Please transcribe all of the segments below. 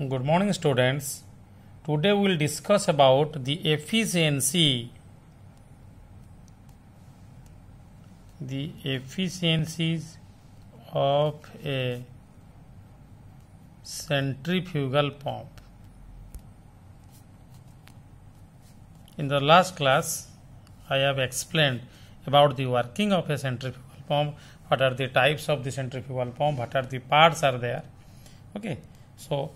Good morning students. Today we will discuss about the efficiency the efficiencies of a centrifugal pump. In the last class I have explained about the working of a centrifugal pump, what are the types of the centrifugal pump, what are the parts are there. Okay. So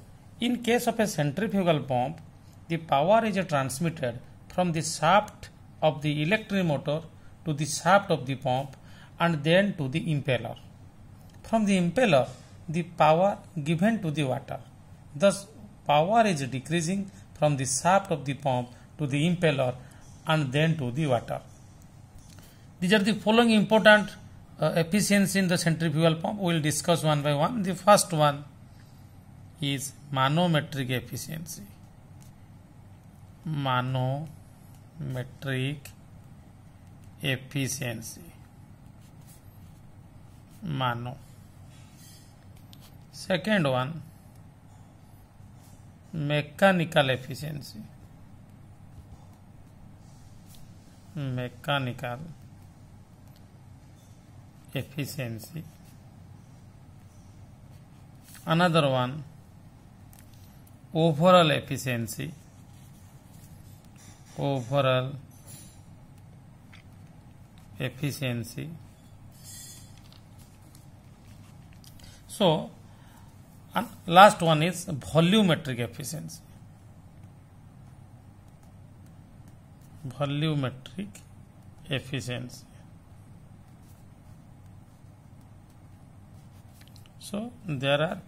in case of a centrifugal pump, the power is transmitted from the shaft of the electric motor to the shaft of the pump and then to the impeller. From the impeller, the power given to the water. Thus, power is decreasing from the shaft of the pump to the impeller and then to the water. These are the following important uh, efficiency in the centrifugal pump. We will discuss one by one. The first one is manometric efficiency manometric efficiency mano second one mechanical efficiency mechanical efficiency another one overall efficiency overall efficiency so and last one is volumetric efficiency volumetric efficiency so there are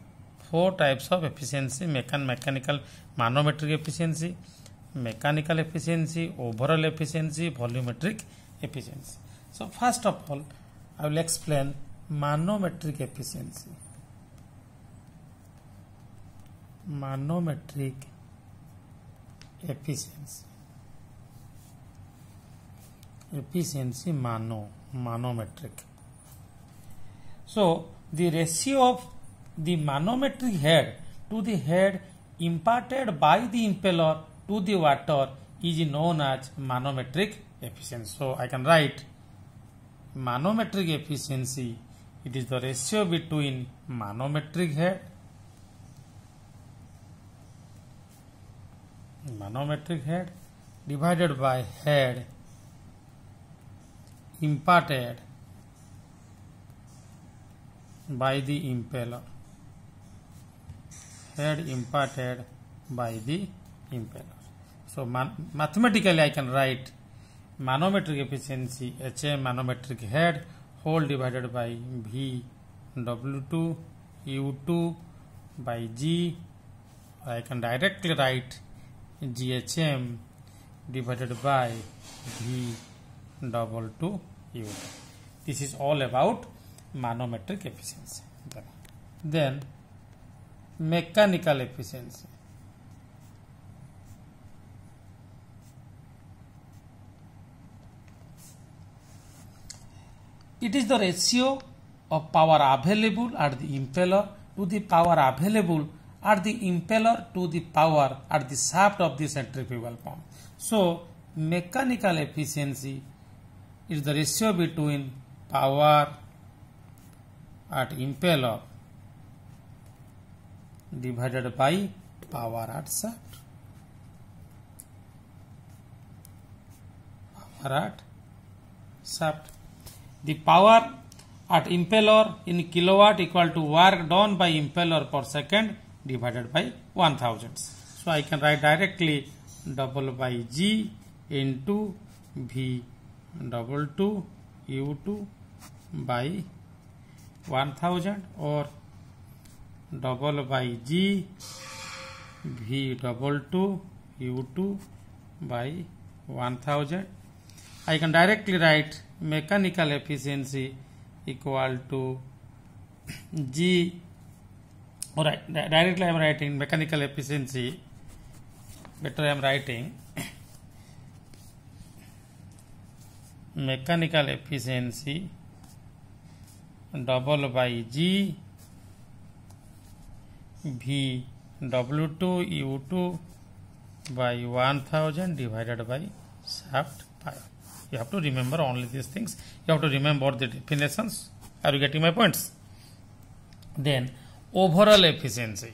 four types of efficiency mechan mechanical manometric efficiency mechanical efficiency overall efficiency volumetric efficiency so first of all i will explain manometric efficiency manometric efficiency efficiency mano manometric so the ratio of the manometric head to the head imparted by the impeller to the water is known as manometric efficiency. So I can write manometric efficiency. It is the ratio between manometric head, manometric head divided by head imparted by the impeller head imparted by the impeller. So mathematically I can write manometric efficiency h m manometric head whole divided by V W2 U2 by G. I can directly write GHM divided by V double to U. This is all about manometric efficiency. Then mechanical efficiency. It is the ratio of power available at the impeller to the power available at the impeller to the power at the shaft of the centrifugal pump. So, mechanical efficiency is the ratio between power at impeller divided by power at shaft power at shaft the power at impeller in kilowatt equal to work done by impeller per second divided by one thousand so I can write directly double by G into V double two U two by one thousand और double by G V double two U two by one thousand I can directly write mechanical efficiency equal to G directly I am writing mechanical efficiency better I am writing mechanical efficiency double by G V W two U two by one thousand divided by shaft five you have to remember only this things you have to remember the definitions are you getting my points then overall efficiency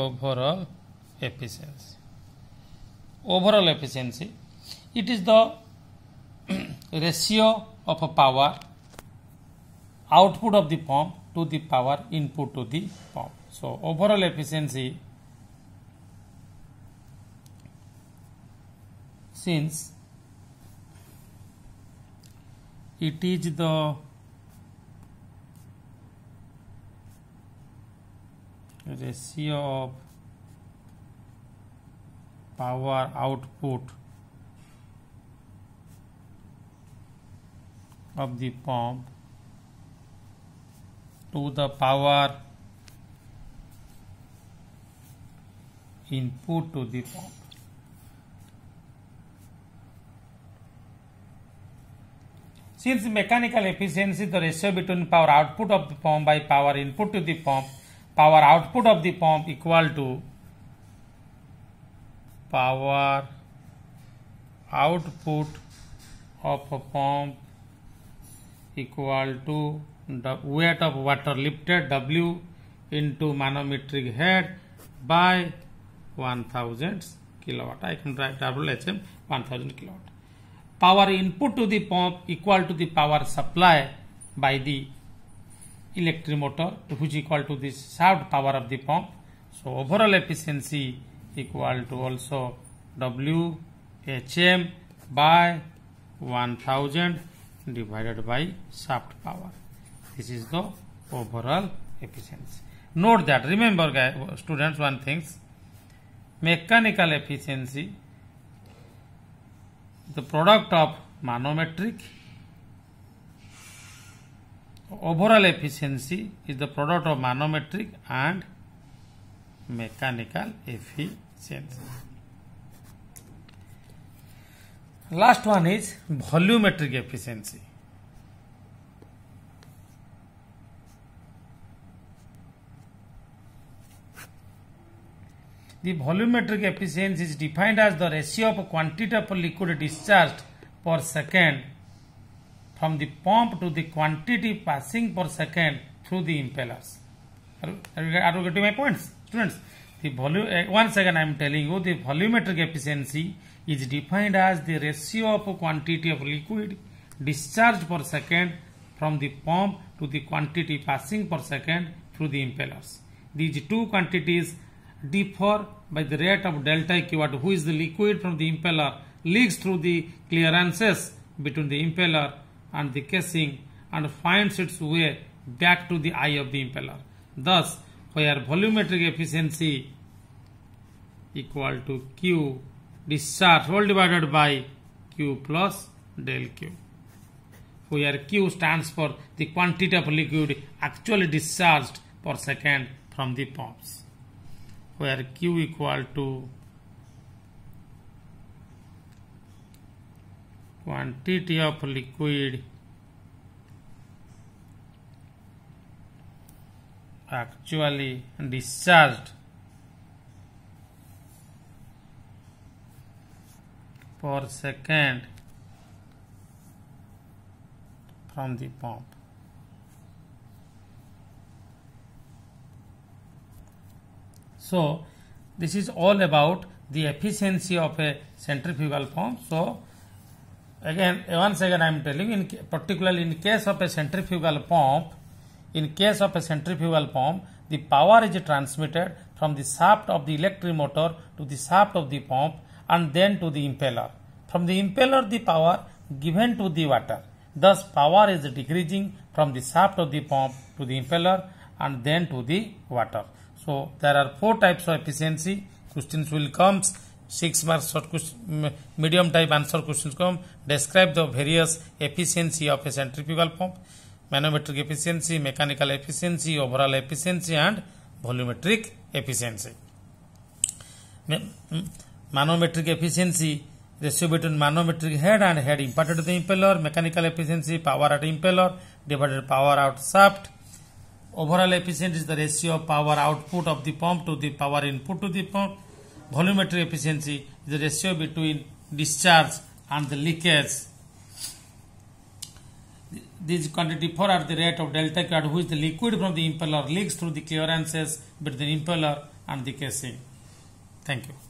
overall efficiency overall efficiency it is the ratio of power output of the pump to the power input to the pump. So overall efficiency since it is the ratio of power output of the pump to the power input to the pump. Since mechanical efficiency, the ratio between power output of the pump by power input to the pump, power output of the pump equal to power output of a pump equal to weight of water lifted W into manometric head by 1000 kilowatt. I can write WHM 1000 kilowatt. Power input to the pump equal to the power supply by the electric motor which equal to the shaft power of the pump. So overall efficiency equal to also WHM by 1000 divided by shaft power. This is the overall efficiency. Note that, remember guys, students one things, mechanical efficiency, the product of manometric, overall efficiency is the product of manometric and mechanical efficiency. Last one is volumetric efficiency. The volumetric efficiency is defined as the ratio of quantity of liquid discharged per second from the pump to the quantity passing per second through the impellers. Are, are, you getting my points? Students, the volume, eh, once I am telling you the volumetric efficiency is defined as the ratio of quantity of liquid discharged per second from the pump to the quantity passing per second through the impellers. These two quantities d4 by the rate of delta q what? who is the liquid from the impeller, leaks through the clearances between the impeller and the casing and finds its way back to the eye of the impeller. Thus, where volumetric efficiency equal to Q discharge all divided by Q plus del Q, where Q stands for the quantity of liquid actually discharged per second from the pumps where q equal to quantity of liquid actually discharged per second from the pump. So, this is all about the efficiency of a centrifugal pump. So, again once again I am telling in particularly in case of a centrifugal pump, in case of a centrifugal pump, the power is transmitted from the shaft of the electric motor to the shaft of the pump and then to the impeller. From the impeller the power given to the water. Thus power is decreasing from the shaft of the pump to the impeller and then to the water. So there are four types of efficiency. Questions will comes. Six marks short question, medium type answer questions come. Describe the various efficiency of a centrifugal pump, manometric efficiency, mechanical efficiency, overall efficiency, and volumetric efficiency. Manometric efficiency ratio between manometric head and head imparted to the impeller, mechanical efficiency, power at impeller divided power out shaft, Overall efficiency is the ratio of power output of the pump to the power input to the pump. Volumetry efficiency is the ratio between discharge and the leakage. this quantity for are the rate of delta Q at which the liquid from the impeller leaks through the clearances between the impeller and the casing. Thank you.